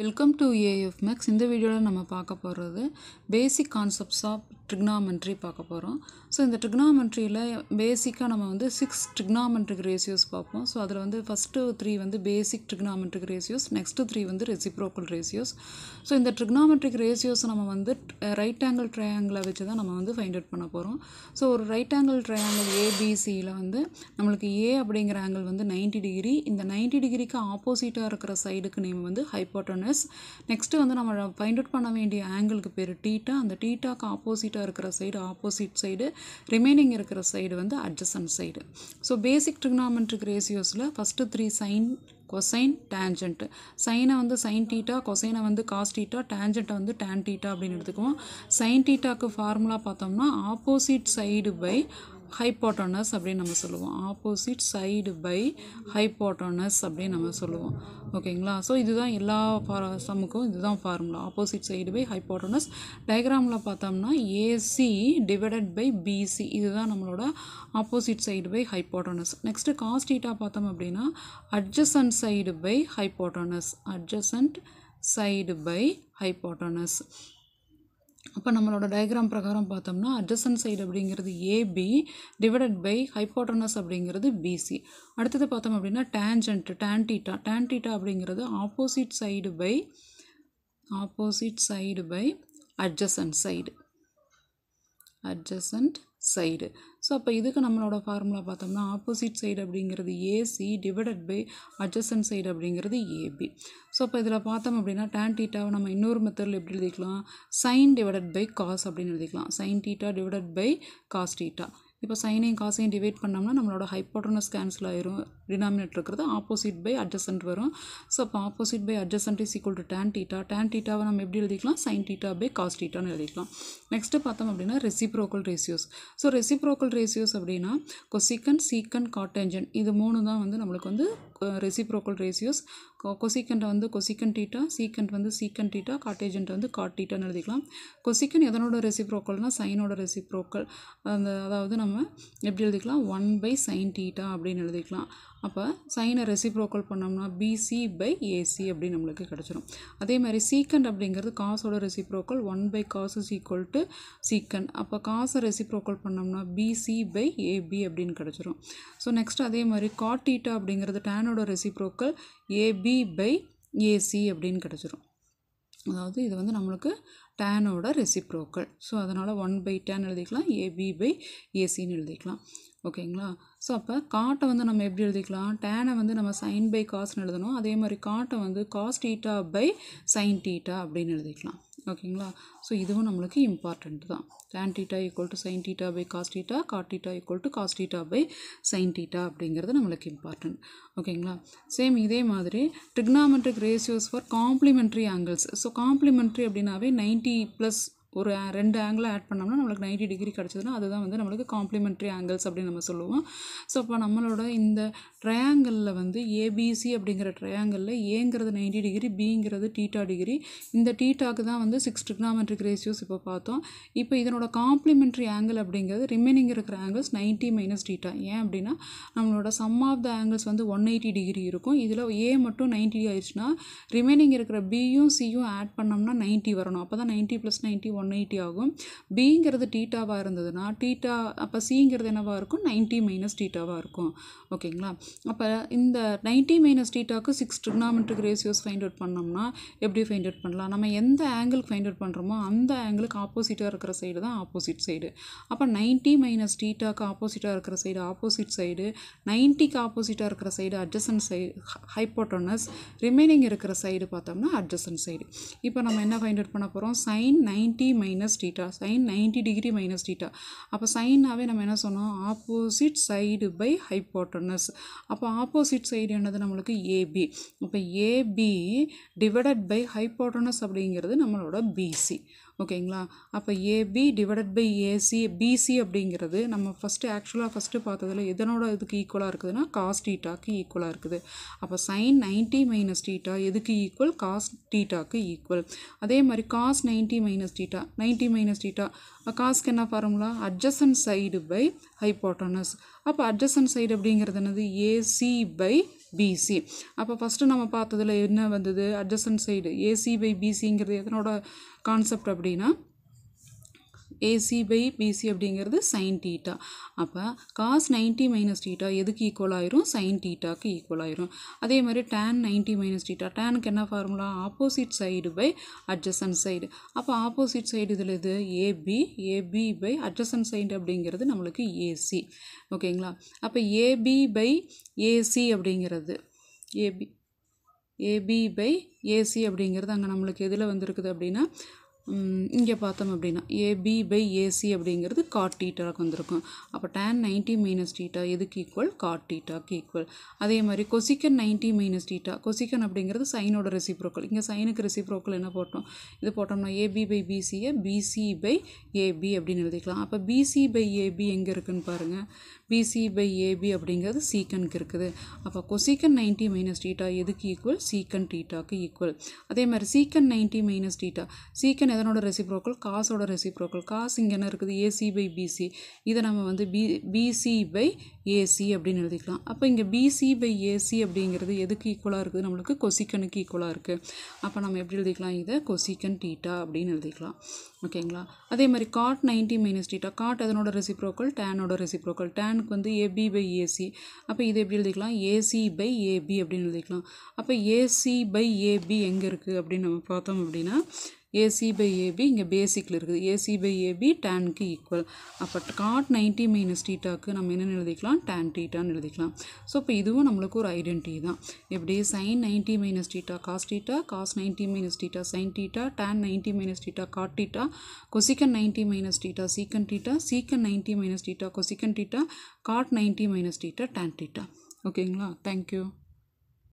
welcome to AF maths இந்த வீடியோவில் நம்ம பார்க்க போகிறது பேசிக் கான்செப்ட்ஸ் ஆஃப் ட்ரிக்னாமெண்ட்ரி பார்க்க போகிறோம் ஸோ இந்த ட்ரிக்னாமெண்ட்ரியில் பேசிக்காக நம்ம வந்து சிக்ஸ் ட்ரிக்னாமெண்ட்ரிக் ரேஷியோஸ் பார்ப்போம் ஸோ அதில் வந்து ஃபஸ்ட்டு த்ரீ வந்து basic trigonometric ratios next three வந்து ரெசிப்ரோக்கல் ரேஷியோஸ் ஸோ இந்த ட்ரிக்னாமெட்ரிக் ரேஷியோஸ் நம்ம வந்து ரைட் ஆங்கிள் ட்ரையாங்கிளை வச்சு தான் நம்ம வந்து ஃபைண்ட் அவுட் பண்ண போகிறோம் ஸோ ஒரு ரைட் ஆங்கிள் ட்ரையாங்கிள் ஏபிசியில் வந்து நம்மளுக்கு ஏ அப்படிங்கிற ஆங்கிள் வந்து நைன்ட்டி டிகிரி இந்த நைன்ட்டி டிகிரிக்கு ஆப்போசிட்டாக இருக்கிற சைடுக்கு நேம் வந்து ஹைப்போட்டோன மைனஸ் நெக்ஸ்ட்டு வந்து நம்ம ஃபைண்ட் அவுட் பண்ண வேண்டிய ஆங்கிளுக்கு பேர் டீட்டா அந்த டீட்டாக்கு ஆப்போசிட்டாக இருக்கிற சைடு ஆப்போசிட் சைடு ரிமைனிங் இருக்கிற சைடு வந்து adjacent side so basic trigonometric ரேசியோஸில் first three sine cosine tangent சைனை வந்து சைன் டீட்டா கொசைனை வந்து காஸ் டீட்டா டேஞ்சண்ட்டை வந்து டேன் டீட்டா அப்படின்னு எடுத்துக்குவோம் சைன் டீட்டாக்கு ஃபார்முலா பார்த்தோம்னா ஆப்போசிட் சைடு பை ஹைப்போட்டோனஸ் அப்படின்னு நம்ம சொல்லுவோம் ஆப்போசிட் சைடு பை ஹைப்போட்டோனஸ் அப்படின்னு நம்ம சொல்லுவோம் ஓகேங்களா ஸோ இதுதான் எல்லா ஃபார் சமுக்கும் இதுதான் formula opposite side by hypotenuse டயக்ராமில் பார்த்தோம்னா ஏசி டிவைடட் பை பிசி இதுதான் நம்மளோட opposite side by hypotenuse next காஸ்டீட்டாக பார்த்தோம் அப்படின்னா adjacent side by hypotenuse adjacent side by hypotenuse இப்போ நம்மளோட டயக்ராம் பிரகாரம் பார்த்தோம்னா அட்ஜசன் சைடு அப்படிங்கிறது ஏபி டிவைடட் பை ஹைப்போட்டனஸ் அப்படிங்கிறது பிசி அடுத்தது பார்த்தோம் அப்படின்னா டேஞ்சன்ட் டேன்டீட்டா டேன்டீட்டா அப்படிங்கிறது opposite side by opposite side by adjacent side adjacent side so அப்போ இதுக்கு நம்மளோட ஃபார்முலா பார்த்தோம்னா ஆப்போசிட் சைடு அப்படிங்கிறது AC divided by adjacent side அப்படிங்கிறது ஏபி ஸோ அப்போ இதில் பார்த்தோம் அப்படின்னா டேன் டீட்டாவை நம்ம இன்னொரு மெத்தடில் எப்படி எழுதிக்கலாம் சைன் டிவைடட் பை காஸ் அப்படின்னு எழுதிக்கலாம் sine theta divided by cos theta இப்போ சைனையும் காசையும் டிவைட் பண்ணோம்னா நம்மளோட ஹைப்போட்டனஸ் கேன்சல் ஆயிரும் டினாமினேட் இருக்கிறது ஆப்போசிட் பை அட்ஜசன்ட் வரும் ஸோ அப்போ opposite by adjacent is equal to tan theta tan டீட்டாவை நம்ம எப்படி எழுதிக்கலாம் சைன் டீட்டா பை காஸ் டீட்டான்னு எழுதிக்கலாம் நெக்ஸ்ட்டு பார்த்தோம் அப்படின்னா reciprocal ratios so reciprocal ratios அப்படின்னா கொசிக்கன் சீக்கன் காட்டன்ஜன் இது மூணு தான் வந்து நம்மளுக்கு வந்து ரெசிப்ரோக்கல் ரேசியோஸ் கொசிக்கண்டை வந்து கொசிக்கன் டீட்டா சீக்கண்ட் வந்து சீக்கன் டீட்டா காட்டேஜண்ட் வந்து காட்டீட்டான்னு எழுதிக்கலாம் கொசிக்கன் எதனோட ரெசிப்ரோக்கல்னால் சைனோட ரெசிப்ரோக்கல் அந்த அதாவது நம்ம நம்ம எப்படி எழுதிக்கலாம் ஒன் பை சைன் டீட்டா அப்படின்னு எழுதிக்கலாம் அப்போ சைனை ரெசிப்ரோக்கல் பண்ணோம்னா பிசி பை ஏசி அப்படின்னு நம்மளுக்கு கிடச்சிரும் அதே மாதிரி சீக்கண்ட் அப்படிங்கிறது காசோட reciprocal one by cos is equal to secant அப்போ காசை ரெசிப்ரோக்கல் பண்ணோம்னா பிசி பை ஏபி அப்படின்னு கிடச்சிரும் ஸோ நெக்ஸ்ட் அதே மாதிரி காட்டீட்டா அப்படிங்கிறது டேனோட ரெசிப்ரோக்கல் ஏபி பை ஏசி அப்படின்னு கிடச்சிரும் அதாவது இது வந்து நம்மளுக்கு டேனோட ரெசிப்ரோக்கல் ஸோ அதனால் ஒன் பை டேன் எழுதிக்கலாம் ஏபி பை ஏசின்னு எழுதிக்கலாம் ஓகேங்களா ஸோ அப்போ காட்டை வந்து நம்ம எப்படி எழுதிக்கலாம் டேனை வந்து நம்ம சைன் பை காஸ்ட்னு எழுதணும் அதே மாதிரி காட்டை வந்து cos theta by sine theta அப்படின்னு எழுதிக்கலாம் ஓகேங்களா ஸோ இதுவும் நம்மளுக்கு இம்பார்ட்டண்ட் தான் tan theta equal to sine theta by cos theta cot theta equal to cos theta by sine theta அப்படிங்கிறது நம்மளுக்கு இம்பார்ட்டண்ட் ஓகேங்களா சேம் இதே மாதிரி trigonometric ratios for complementary angles so complementary அப்படின்னாவே நைன்ட்டி ப்ளஸ் ஒரு ரெண்டு ஆங்கிளை ஆட் பண்ணோம்னா நம்மளுக்கு நைன்ட்டி டிகிரி கிடச்சதுன்னா அதுதான் வந்து நம்மளுக்கு காம்ப்ளிமெண்ட்ரி ஆங்கிள்ஸ் அப்படின்னு நம்ம சொல்லுவோம் ஸோ அப்போ நம்மளோட இந்த ட்ரையாங்கிளில் வந்து ஏபிசி அப்படிங்கிற ட்ரையாங்கிளில் ஏங்கிறது நைன்ட்டி டிகிரி பிங்கிறது டீட்டா டிகிரி இந்த டீட்டாக்கு தான் வந்து சிக்ஸ் ட்ரிக்னாமெட்ரிக் ரேஷியோஸ் இப்போ பார்த்தோம் இப்போ இதனோட காம்ப்ளிமெண்ட்ரி ஆங்கிள் அப்படிங்கிறது ரிமைனிங் இருக்கிற ஆங்கிள்ஸ் நைன்ட்டி மைனஸ் டீட்டா ஏன் அப்படின்னா நம்மளோட சம் ஆஃப் த ஆங்கிள்ஸ் வந்து ஒன் எயிட்டி டிகிரி இருக்கும் இதில் ஏ மட்டும் நைன்ட்டி ஆயிடுச்சுன்னா ரிமைனிங் இருக்கிற பியும் சியும் ஆட் பண்ணோம்னா நைன்ட்டி வரணும் அப்போ தான் ninety plus ninety one one eighty ஆகும் பிங்கிறது டீட்டாவாக இருந்ததுன்னா டீட்டா அப்போ சிங்கிறது என்னவாக இருக்கும் நைன்ட்டி மைனஸ் டீட்டாவாக இருக்கும் ஓகேங்களா அப்போ இந்த நைன்ட்டி மைனஸ் டீட்டாக்கு six trigonometric ratios find out பண்ணோம்னா எப்படி ஃபைண்ட் அவுட் பண்ணலாம் நம்ம எந்த ஆங்கிளுக்கு ஃபைண்ட் அவுட் பண்ணுறோமோ அந்த ஆங்கிளுக்கு ஆப்போசிட்டாக இருக்கிற சைடு தான் ஆப்போசிட் சைடு அப்போ நைன்ட்டி மைனஸ் டீட்டாக்கு ஆப்போசிட்டாக இருக்கிற சைடு ஆப்போசிட் சைடு நைன்ட்டிக்கு ஆப்போசிட்டாக இருக்கிற side adjacent side hypotenuse remaining இருக்கிற சைடு பார்த்தோம்னா அட்ஜசன் சைடு இப்போ நம்ம என்ன ஃபைண்ட் அவுட் பண்ண போகிறோம் sine ninety minus theta sine ninety degree minus theta அப்போ சைன்னாவே நம்ம என்ன சொன்னோம் ஆப்போசிட் சைடு பை ஹைப்போட்டனஸ் அப்போ ஆப்போசிட் சைடு என்னது நம்மளுக்கு ஏபி இப்போ ஏபி டிவைடட் பை ஹைப்போட்டனஸ் அப்படிங்கிறது நம்மளோட பிசி ஓகேங்களா அப்போ AB divided by AC BC அப்படிங்கிறது நம்ம ஃபஸ்ட்டு ஆக்சுவலாக ஃபஸ்ட்டு பார்த்ததில் இதனோட இதுக்கு ஈக்குவலாக இருக்குதுன்னா காஸ்ட் டீட்டாக்கு ஈக்குவலாக இருக்குது அப்போ சைன் நைன்ட்டி மைனஸ் டீட்டா எதுக்கு ஈக்குவல் காஸ்ட் டீட்டாக்கு ஈக்குவல் அதே மாதிரி cos ninety minus theta ninety minus theta காஸ்க்கு என்ன formula adjacent side by hypotenuse அப்போ அட்ஜசன் சைடு அப்படிங்கிறது என்னது ஏசி பை பிசி அப்போ ஃபஸ்ட்டு நம்ம பார்த்ததில் என்ன வந்தது அட்ஜசன் சைடு ஏசி பை பிசிங்கிறது எதனோட கான்செப்ட் அப்படி அப்படின்னா ஏசி பை பிசி அப்படிங்கிறது சைன் டீட்டா அப்போ காஸ் நைன்டி மைனஸ் டீட்டா எதுக்கு ஈக்குவல் ஆயிரும் சைன் டீட்டாக்கு ஈக்குவல் ஆயிரும் அதே மாதிரி டேன் நைன்டி மைனஸ் டீட்டா டேனுக்கு என்ன formula opposite side by adjacent side அப்போ ஆப்போசிட் சைடு இதில் இது AB AB by adjacent side அப்படிங்கிறது நம்மளுக்கு ஏசி ஓகேங்களா அப்போ ஏபி பை ஏசி அப்படிங்கிறது ஏபி ஏபி பை ஏசி அப்படிங்கிறது அங்கே நம்மளுக்கு எதில் வந்திருக்குது அப்படின்னா இங்கே பார்த்தோம் அப்படின்னா ஏபி பை ஏசி அப்படிங்கிறது காட் டீட்டாக்கு வந்திருக்கும் அப்போ டேன் நைன்டி மைனஸ் டீட்டா எதுக்கு ஈக்குவல் காட் டீட்டாக்கு ஈக்குவல் அதே மாதிரி கொசிக்கன் நைன்டி மைனஸ் டீட்டா கொசிக்கன் அப்படிங்கிறது சைனோட ரெசிப்ரோக்கல் இங்கே சைனுக்கு ரெசிப்ரோக்கல் என்ன போட்டோம் இது போட்டோம்னா ஏபி பை பிசியை பிசி பை ஏபி அப்படின்னு எழுதிக்கலாம் அப்போ பிசி பை ஏபி எங்கே இருக்குன்னு பாருங்கள் பிசி பை ஏபி அப்படிங்கிறது சீக்கனுக்கு இருக்குது அப்போ கொசிக்கன் நைன்ட்டி மைனஸ் டீட்டா எதுக்கு ஈக்குவல் சீக்கன் டீட்டாக்கு ஈக்குவல் அதே மாதிரி சீக்கன் நைன்ட்டி மைனஸ் டீட்டா சீக்கன் எதனோட ரெசிப்ரோக்கல் காசோட ரெசிப்ரோக்கல் காசு இங்கே என்ன இருக்குது ஏசி பை பிசி இதை நம்ம வந்து பி பிசி பை ஏசி அப்படின்னு எழுதிக்கலாம் அப்போ இங்கே பிசி பை ஏசி அப்படிங்கிறது எதுக்கு ஈக்குவலாக இருக்குது நம்மளுக்கு கொசிக்கனுக்கு ஈக்குவலாக இருக்குது அப்போ நம்ம எப்படி எழுதிக்கலாம் இதை கொசிக்கன் டீட்டா அப்படின்னு எழுதிக்கலாம் ஓகேங்களா அதே மாதிரி cot ninety minus theta cot அதனோட ரெசிப்ரோக்கல் டேனோட ரெசிப்ரோக்கல் டேனுக்கு வந்து ஏபி பை ஏசி அப்போ இதை எப்படி எழுதிக்கலாம் ஏசி பை ஏபி அப்படின்னு எழுதிக்கலாம் அப்போ ஏசி பை ஏபி எங்கே இருக்குது அப்படின்னு நம்ம பார்த்தோம் அப்படின்னா ஏசி பை ஏபி இங்கே பேசிக்கில் இருக்குது ஏசி பை ஏபி டேனுக்கு ஈக்குவல் அப்போ காட் நைன்டி மைனஸ் டீட்டாக்கு நம்ம என்னென்னு எழுதிக்கலாம் டேன் டீட்டான்னு எழுதிக்கலாம் ஸோ இப்போ இதுவும் நம்மளுக்கு ஒரு ஐடென்டிட்டி தான் எப்படி sine ninety minus theta cos theta cos ninety minus theta sine theta tan ninety minus theta cot theta cosecant ninety minus theta secant theta secant ninety minus theta cosecant theta cot ninety minus theta tan theta ஓகேங்களா thank you